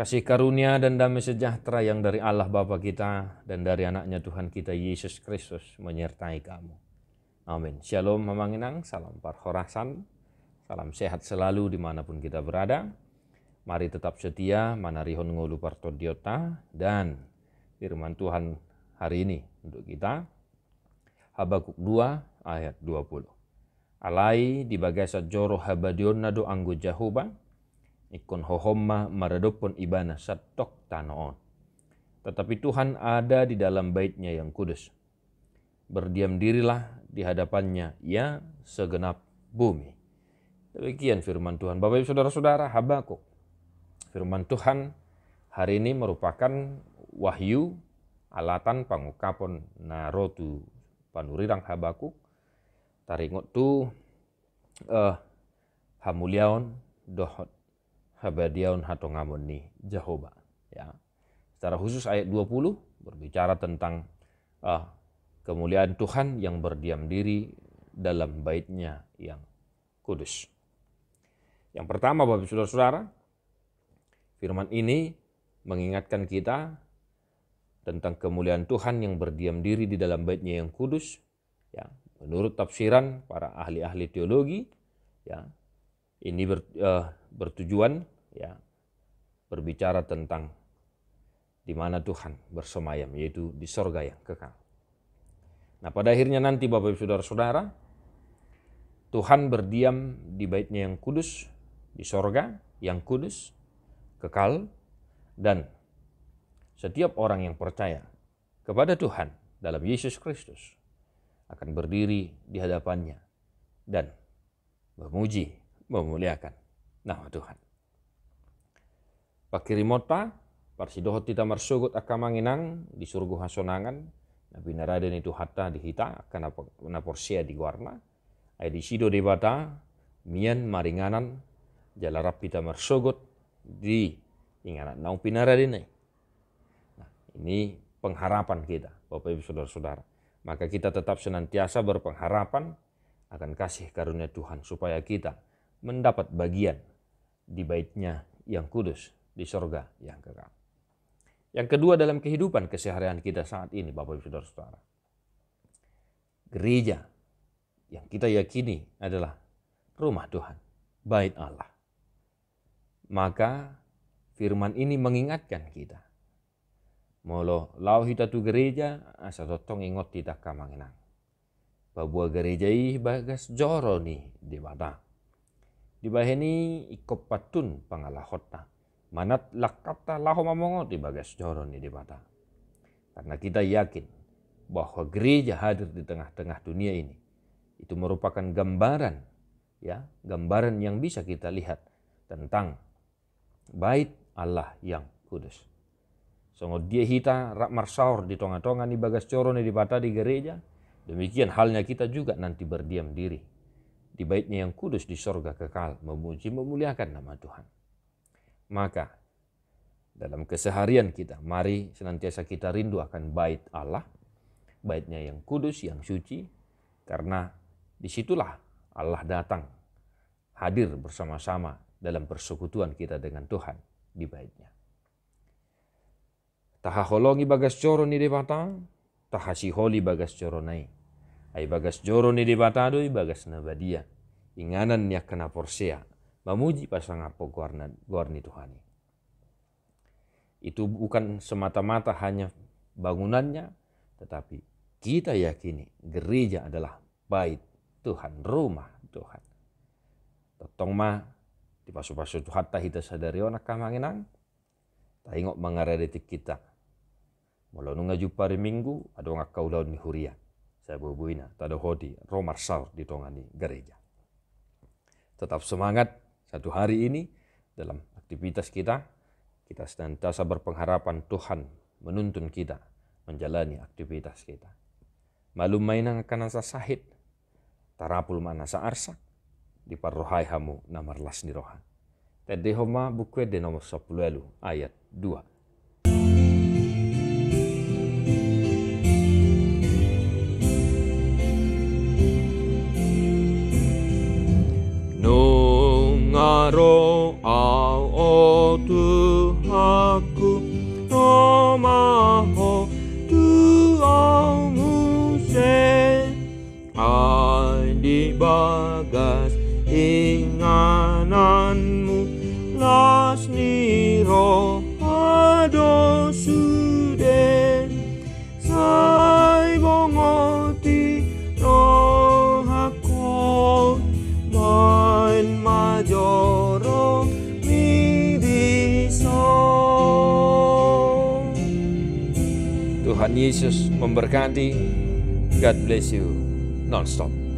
kasih karunia dan damai sejahtera yang dari Allah Bapa kita dan dari anaknya Tuhan kita Yesus Kristus menyertai kamu. Amin. Shalom memanginang salam parhorasan, salam sehat selalu dimanapun kita berada. Mari tetap setia manarihon ngulu partodiota dan firman Tuhan hari ini untuk kita. Habakuk 2 ayat 20. Alai dibagai sajoro habadion nado anggo Ikon hohoma maradopon ibana satok tanoon. Tetapi Tuhan ada di dalam baitnya yang kudus. Berdiam dirilah di hadapannya ya segenap bumi. Demikian firman Tuhan. Bapak ibu saudara-saudara Habakuk. Firman Tuhan hari ini merupakan wahyu alatan pangukapon narotu panurirang Habakuk. Taringot tu eh, hamuliaon dohot habadiaun jahoba ya secara khusus ayat 20 berbicara tentang uh, kemuliaan Tuhan yang berdiam diri dalam baitnya yang kudus yang pertama Bapak Saudara-saudara firman ini mengingatkan kita tentang kemuliaan Tuhan yang berdiam diri di dalam baitnya yang kudus ya menurut tafsiran para ahli-ahli teologi ya ini ber, uh, bertujuan ya berbicara tentang di mana Tuhan bersemayam yaitu di sorga yang kekal. Nah pada akhirnya nanti Bapak Ibu Saudara-saudara Tuhan berdiam di baitnya yang kudus di sorga yang kudus kekal dan setiap orang yang percaya kepada Tuhan dalam Yesus Kristus akan berdiri di hadapannya dan memuji, memuliakan na Tuhan, Pakirimota, parsidohot mersugut akan menginang di Surga hasonangan, nabi naraden itu hatta dihita, karena porsia di warna, Ayah di sido debata, mian maringanan, jalarap Pita Mersogot, di inganan naung pinaraden Nah, ini pengharapan kita, Bapak Ibu Saudara-saudara. Maka kita tetap senantiasa berpengharapan akan kasih karunia Tuhan supaya kita mendapat bagian di baitnya yang kudus, di sorga yang kekal. Yang kedua dalam kehidupan keseharian kita saat ini Bapak Ibu Saudara-saudara. Gereja yang kita yakini adalah rumah Tuhan, bait Allah. Maka firman ini mengingatkan kita. Molo lau hita tu gereja asa totong ingot tidak kamangenang. Bahwa gereja ini bagas joroni di batang di dibaheni ikopatun pangalahotna manat lakata laho mamongo di bagas joron di mata. Karena kita yakin bahwa gereja hadir di tengah-tengah dunia ini itu merupakan gambaran ya gambaran yang bisa kita lihat tentang bait Allah yang kudus. Songo dia hita rak marsaur di tonga-tonga di bagas joron di bata di gereja. Demikian halnya kita juga nanti berdiam diri di baitnya yang kudus di sorga kekal memuji memuliakan nama Tuhan. Maka dalam keseharian kita, mari senantiasa kita rindu akan bait Allah, baitnya yang kudus, yang suci, karena disitulah Allah datang hadir bersama-sama dalam persekutuan kita dengan Tuhan di baitnya. Taha holongi bagas coro ni dewata, taha si bagas coro naik ai bagas joro ni di i bagas na badia inganan ni kena porsea mamuji pasang apo guarna guarni Tuhani itu bukan semata-mata hanya bangunannya tetapi kita yakini gereja adalah bait Tuhan rumah Tuhan totong ma di pasu-pasu hatta kita sadari ona kamanginang tengok mangara detik kita Mula nunga jumpa hari minggu, ada orang kau lawan huria. Saya sababuina tadahodi di ditongani gereja. Tetap semangat satu hari ini dalam aktivitas kita, kita senantiasa berpengharapan Tuhan menuntun kita menjalani aktivitas kita. Malum mainan akan asa sahid, tarapul mana sa arsa, di parrohai hamu namar lasni rohan. Tadi homa bukwe de nomor 10 ayat 2. Tuhan Yesus memberkati. God bless you. Non-stop.